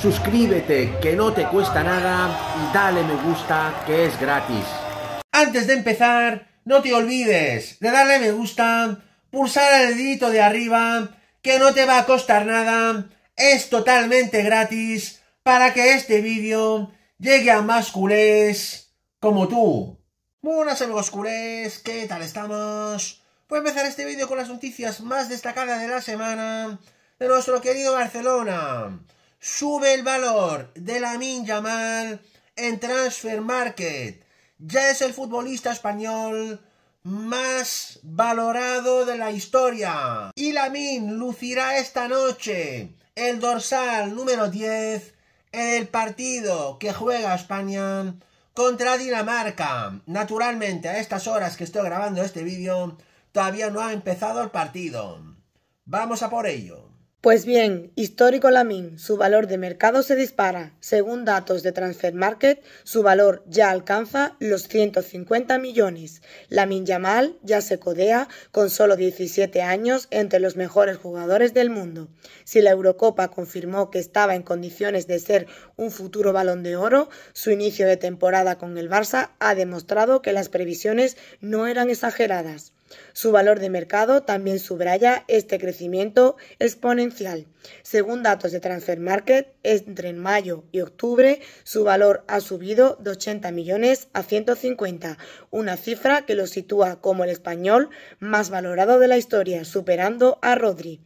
suscríbete que no te cuesta nada y dale me gusta que es gratis. Antes de empezar, no te olvides de darle me gusta, pulsar el dedito de arriba, que no te va a costar nada, es totalmente gratis para que este vídeo llegue a más culés como tú. buenas amigos culés, ¿qué tal estamos? Voy a empezar este vídeo con las noticias más destacadas de la semana de nuestro querido Barcelona. Sube el valor de Lamin Yamal en Transfer Market. Ya es el futbolista español más valorado de la historia. Y min lucirá esta noche el dorsal número 10 en el partido que juega España contra Dinamarca. Naturalmente, a estas horas que estoy grabando este vídeo, todavía no ha empezado el partido. Vamos a por ello. Pues bien, histórico Lamin, su valor de mercado se dispara. Según datos de Transfer Market, su valor ya alcanza los 150 millones. Lamin Yamal ya se codea con solo 17 años entre los mejores jugadores del mundo. Si la Eurocopa confirmó que estaba en condiciones de ser un futuro balón de oro, su inicio de temporada con el Barça ha demostrado que las previsiones no eran exageradas. Su valor de mercado también subraya este crecimiento exponencial. Según datos de Transfer Market, entre mayo y octubre su valor ha subido de 80 millones a 150, una cifra que lo sitúa como el español más valorado de la historia, superando a Rodri.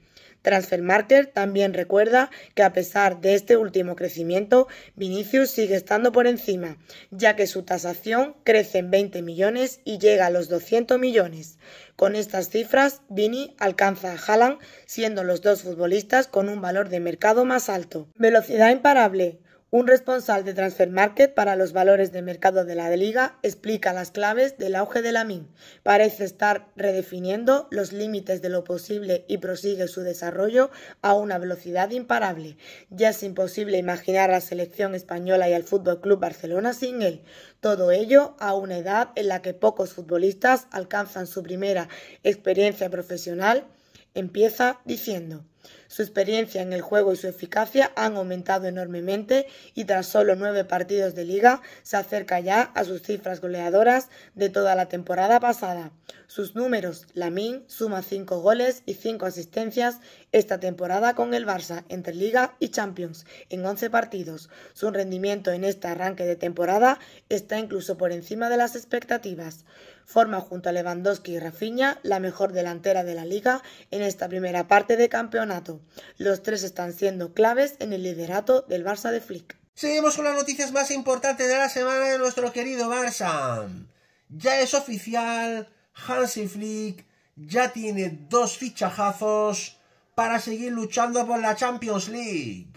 Transfermarker también recuerda que a pesar de este último crecimiento, Vinicius sigue estando por encima, ya que su tasación crece en 20 millones y llega a los 200 millones. Con estas cifras, Vini alcanza a Haaland, siendo los dos futbolistas con un valor de mercado más alto. Velocidad imparable. Un responsable de Transfer Market para los valores de mercado de la liga explica las claves del auge de la MIN. Parece estar redefiniendo los límites de lo posible y prosigue su desarrollo a una velocidad imparable. Ya es imposible imaginar a la selección española y al Fútbol Club Barcelona sin él. Todo ello a una edad en la que pocos futbolistas alcanzan su primera experiencia profesional Empieza diciendo, su experiencia en el juego y su eficacia han aumentado enormemente y tras solo nueve partidos de liga se acerca ya a sus cifras goleadoras de toda la temporada pasada. Sus números, Lamin suma cinco goles y cinco asistencias esta temporada con el Barça entre liga y Champions en once partidos. Su rendimiento en este arranque de temporada está incluso por encima de las expectativas. Forma junto a Lewandowski y Rafinha la mejor delantera de la liga en esta primera parte de campeonato. Los tres están siendo claves en el liderato del Barça de Flick. Seguimos con las noticias más importantes de la semana de nuestro querido Barça. Ya es oficial, Hansi Flick ya tiene dos fichajazos para seguir luchando por la Champions League.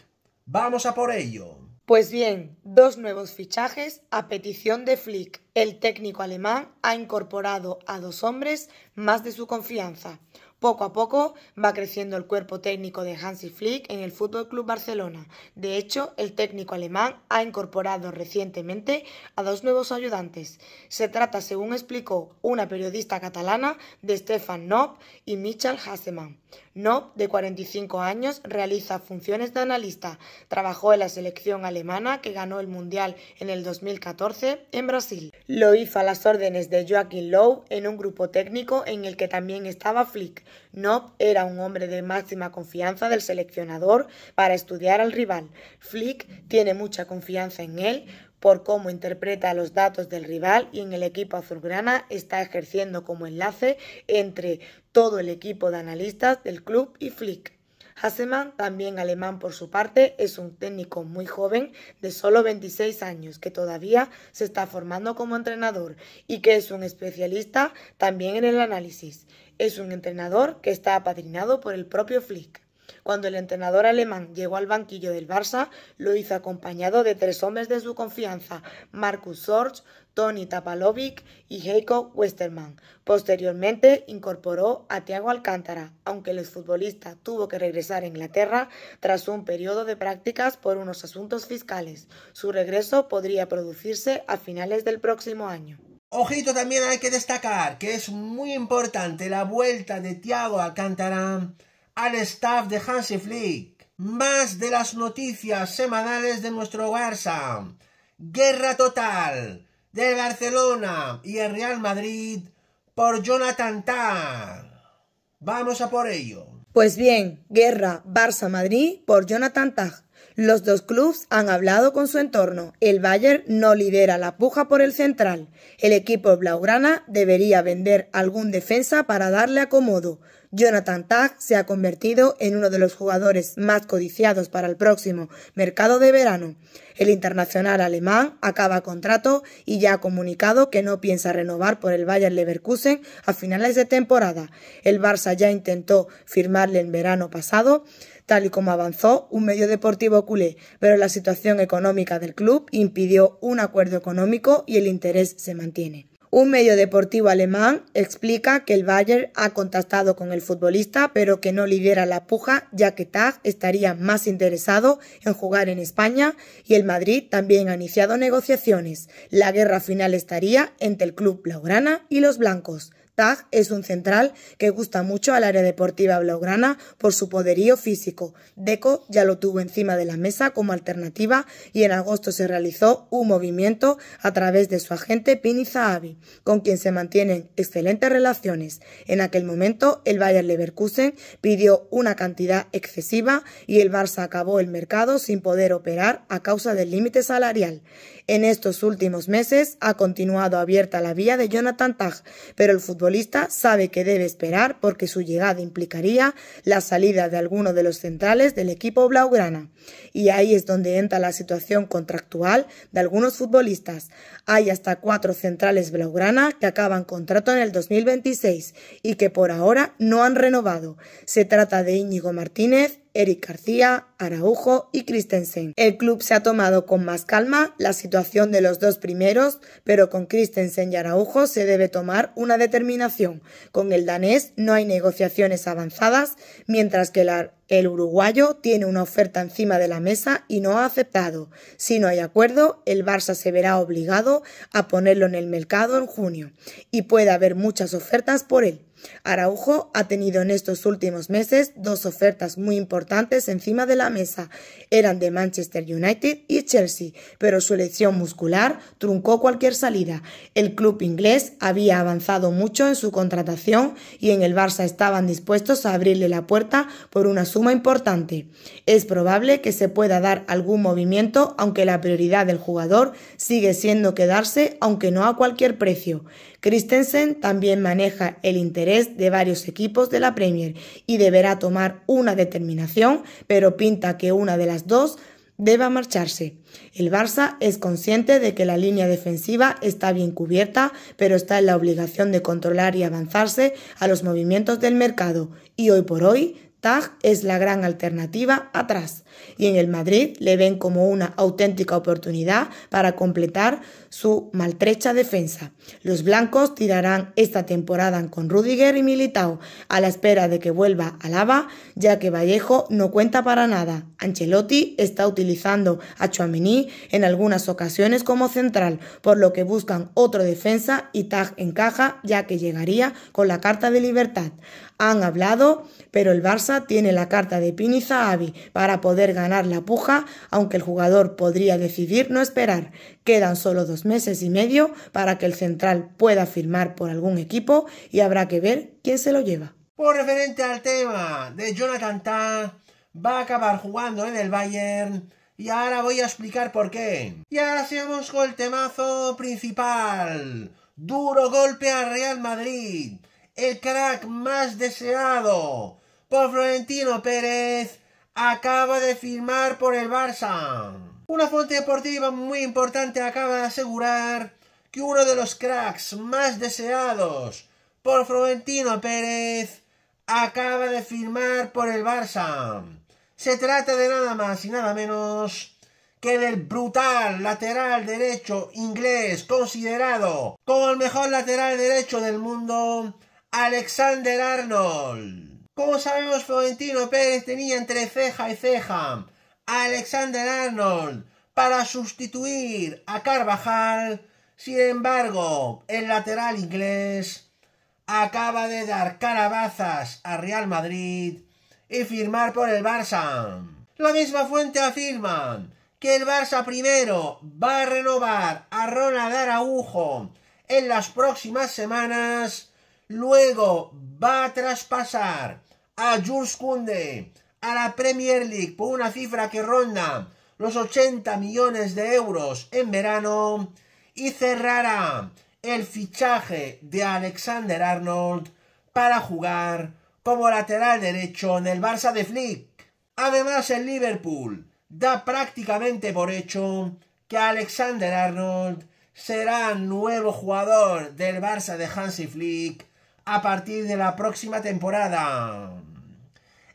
Vamos a por ello. Pues bien, dos nuevos fichajes a petición de Flick. El técnico alemán ha incorporado a dos hombres más de su confianza. Poco a poco va creciendo el cuerpo técnico de Hansi Flick en el Fútbol Club Barcelona. De hecho, el técnico alemán ha incorporado recientemente a dos nuevos ayudantes. Se trata, según explicó una periodista catalana, de Stefan Knopp y Michel Hassemann. Knob, de 45 años, realiza funciones de analista. Trabajó en la selección alemana que ganó el Mundial en el 2014 en Brasil. Lo hizo a las órdenes de Joachim Lowe en un grupo técnico en el que también estaba Flick. Knob era un hombre de máxima confianza del seleccionador para estudiar al rival. Flick tiene mucha confianza en él por cómo interpreta los datos del rival y en el equipo azulgrana está ejerciendo como enlace entre todo el equipo de analistas del club y Flick. Hasseman, también alemán por su parte, es un técnico muy joven de solo 26 años que todavía se está formando como entrenador y que es un especialista también en el análisis. Es un entrenador que está apadrinado por el propio Flick. Cuando el entrenador alemán llegó al banquillo del Barça, lo hizo acompañado de tres hombres de su confianza, Marcus Sorge, Tony Tapalovic y Heiko Westermann. Posteriormente incorporó a Thiago Alcántara, aunque el exfutbolista tuvo que regresar a Inglaterra tras un periodo de prácticas por unos asuntos fiscales. Su regreso podría producirse a finales del próximo año. Ojito también hay que destacar que es muy importante la vuelta de Thiago Alcántara al staff de Hansi Flick. Más de las noticias semanales de nuestro Barça. Guerra total de Barcelona y el Real Madrid por Jonathan Tah. Vamos a por ello. Pues bien, guerra Barça-Madrid por Jonathan Tah. Los dos clubes han hablado con su entorno. El Bayern no lidera la puja por el central. El equipo blaugrana debería vender algún defensa para darle acomodo. Jonathan Tag se ha convertido en uno de los jugadores más codiciados para el próximo mercado de verano. El internacional alemán acaba contrato y ya ha comunicado que no piensa renovar por el Bayern Leverkusen a finales de temporada. El Barça ya intentó firmarle en verano pasado, tal y como avanzó un medio deportivo culé, pero la situación económica del club impidió un acuerdo económico y el interés se mantiene. Un medio deportivo alemán explica que el Bayern ha contactado con el futbolista, pero que no lidera la puja, ya que Tag estaría más interesado en jugar en España y el Madrid también ha iniciado negociaciones. La guerra final estaría entre el club blaugrana y los blancos. Tag es un central que gusta mucho al área deportiva blaugrana por su poderío físico. Deco ya lo tuvo encima de la mesa como alternativa y en agosto se realizó un movimiento a través de su agente Pini Zahavi, con quien se mantienen excelentes relaciones. En aquel momento el Bayern Leverkusen pidió una cantidad excesiva y el Barça acabó el mercado sin poder operar a causa del límite salarial. En estos últimos meses ha continuado abierta la vía de Jonathan Tag, pero el futbolista sabe que debe esperar porque su llegada implicaría la salida de alguno de los centrales del equipo blaugrana. Y ahí es donde entra la situación contractual de algunos futbolistas. Hay hasta cuatro centrales blaugrana que acaban contrato en el 2026 y que por ahora no han renovado. Se trata de Íñigo Martínez, Eric García, Araujo y Christensen. El club se ha tomado con más calma la situación de los dos primeros, pero con Christensen y Araujo se debe tomar una determinación. Con el danés no hay negociaciones avanzadas, mientras que el uruguayo tiene una oferta encima de la mesa y no ha aceptado. Si no hay acuerdo, el Barça se verá obligado a ponerlo en el mercado en junio y puede haber muchas ofertas por él. Araujo ha tenido en estos últimos meses dos ofertas muy importantes encima de la mesa. Eran de Manchester United y Chelsea, pero su elección muscular truncó cualquier salida. El club inglés había avanzado mucho en su contratación y en el Barça estaban dispuestos a abrirle la puerta por una suma importante. Es probable que se pueda dar algún movimiento, aunque la prioridad del jugador sigue siendo quedarse, aunque no a cualquier precio. Christensen también maneja el interés de varios equipos de la Premier y deberá tomar una determinación, pero pinta que una de las dos deba marcharse. El Barça es consciente de que la línea defensiva está bien cubierta, pero está en la obligación de controlar y avanzarse a los movimientos del mercado, y hoy por hoy, Tag es la gran alternativa atrás y en el Madrid le ven como una auténtica oportunidad para completar su maltrecha defensa. Los blancos tirarán esta temporada con Rudiger y Militao a la espera de que vuelva Alaba, ya que Vallejo no cuenta para nada. Ancelotti está utilizando a Chouameni en algunas ocasiones como central, por lo que buscan otro defensa y Tag encaja ya que llegaría con la carta de libertad. Han hablado, pero el Barça tiene la carta de Pini Zahavi para poder ganar la puja, aunque el jugador podría decidir no esperar. Quedan solo dos meses y medio para que el central pueda firmar por algún equipo y habrá que ver quién se lo lleva. Por referente al tema de Jonathan Tah, va a acabar jugando en el Bayern y ahora voy a explicar por qué. Y ahora sigamos con el temazo principal. Duro golpe al Real Madrid. El crack más deseado por Florentino Pérez acaba de firmar por el Barça. Una fuente deportiva muy importante acaba de asegurar que uno de los cracks más deseados por Florentino Pérez acaba de firmar por el Barça. Se trata de nada más y nada menos que del brutal lateral derecho inglés considerado como el mejor lateral derecho del mundo, Alexander Arnold. Como sabemos Florentino Pérez tenía entre ceja y ceja a Alexander Arnold para sustituir a Carvajal? Sin embargo, el lateral inglés acaba de dar calabazas a Real Madrid y firmar por el Barça. La misma fuente afirma que el Barça primero va a renovar a Ronald Araujo en las próximas semanas, luego va a traspasar a Jules Kunde a la Premier League por una cifra que ronda los 80 millones de euros en verano y cerrará el fichaje de Alexander Arnold para jugar como lateral derecho en el Barça de Flick. Además, el Liverpool da prácticamente por hecho que Alexander Arnold será nuevo jugador del Barça de Hansi Flick a partir de la próxima temporada.